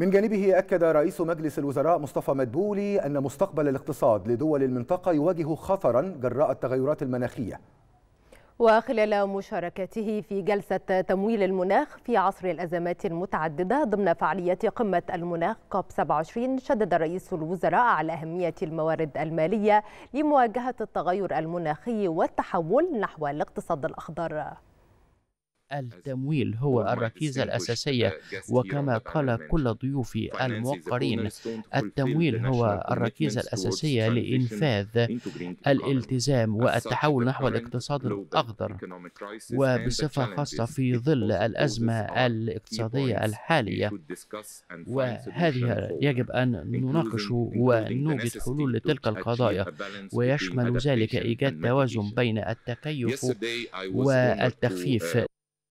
من جانبه أكد رئيس مجلس الوزراء مصطفى مدبولي أن مستقبل الاقتصاد لدول المنطقة يواجه خطرا جراء التغيرات المناخية وخلال مشاركته في جلسة تمويل المناخ في عصر الأزمات المتعددة ضمن فعالية قمة المناخ كوب 27 شدد رئيس الوزراء على أهمية الموارد المالية لمواجهة التغير المناخي والتحول نحو الاقتصاد الأخضر التمويل هو الركيزة الأساسية وكما قال كل ضيوفي الموقرين التمويل هو الركيزة الأساسية لإنفاذ الالتزام والتحول نحو الاقتصاد الأخضر وبصفة خاصة في ظل الأزمة الاقتصادية الحالية وهذه يجب أن نناقش ونوجد حلول لتلك القضايا ويشمل ذلك إيجاد توازن بين التكيف والتخفيف uh,